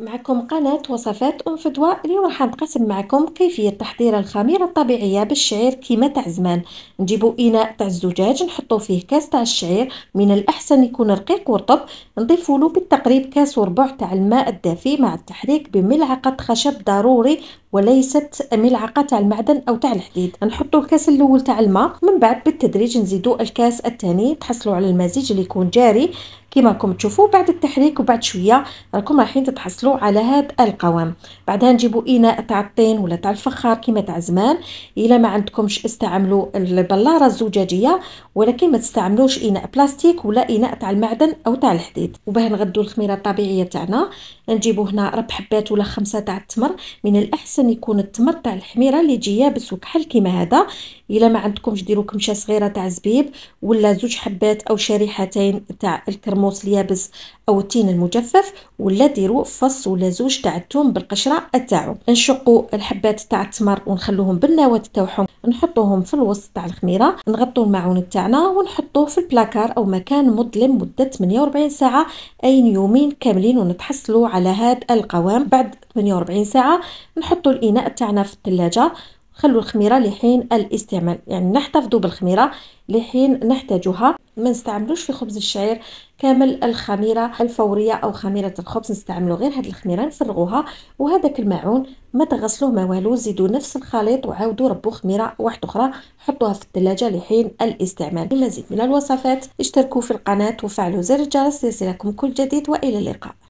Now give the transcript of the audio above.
معكم قناة وصفات أم فدوى اليوم راح نقسم معكم كيفية تحضير الخميرة الطبيعية بالشعير كيما تاع زمان نجيبو إناء تاع الزجاج نحطو فيه كاس تاع الشعير من الأحسن يكون رقيق ورطب نضيفو له بالتقريب كاس وربع تاع الماء الدافي مع التحريك بملعقة خشب ضروري وليست ملعقة تاع المعدن أو تاع الحديد نحطو الكاس الأول تاع الماء من بعد بالتدريج نزيدو الكاس الثاني تحصلوا على المزيج اللي يكون جاري كيما راكم تشوفوا بعد التحريك وبعد شوية راكم رايحين تتحصلوا نحصلوا على هذا القوام بعدها نجيبوا اناء تاع الطين ولا تاع الفخار كيما تاع زمان الا ما عندكمش استعملوا البلاره الزجاجيه ولكن ما تستعملوش اناء بلاستيك ولا اناء تاع المعدن او تاع الحديد وباه نغدو الخميره الطبيعيه تاعنا نجيبوا هنا ربع حبات ولا خمسه تاع التمر من الاحسن يكون التمر تاع الحميره اللي جايه يابس وكحل كيما هذا الا ما عندكمش ديروا كمشه صغيره تاع زبيب ولا زوج حبات او شريحتين تاع الكرموس اليابس او التين المجفف ولا ديروا فص شخص ولا زوج تاع الثوم بالقشره تاعو نشقوا الحبات تاع التمر ونخلوهم بالنواه تاعهم نحطوهم في الوسط تاع الخميره نغطوا الماعون تاعنا ونحطوه في البلاكار او مكان مظلم مده 48 ساعه اي يومين كاملين ونتحصلوا على هذا القوام بعد 48 ساعه نحطوا الاناء تاعنا في الثلاجه خلوا الخميره لحين الاستعمال يعني نحتفظوا بالخميره لحين نحتاجها ما نستعملوش في خبز الشعير كامل الخميره الفوريه او خميره الخبز نستعملوا غير هاد الخميره نفرغوها وهذاك الماعون ما تغسلوه ما والو زيدوا نفس الخليط وعاودوا ربوا خميره واحده اخرى حطوها في الثلاجه لحين الاستعمال لمزيد من الوصفات اشتركوا في القناه وفعلوا زر الجرس ليصلكم كل جديد والى اللقاء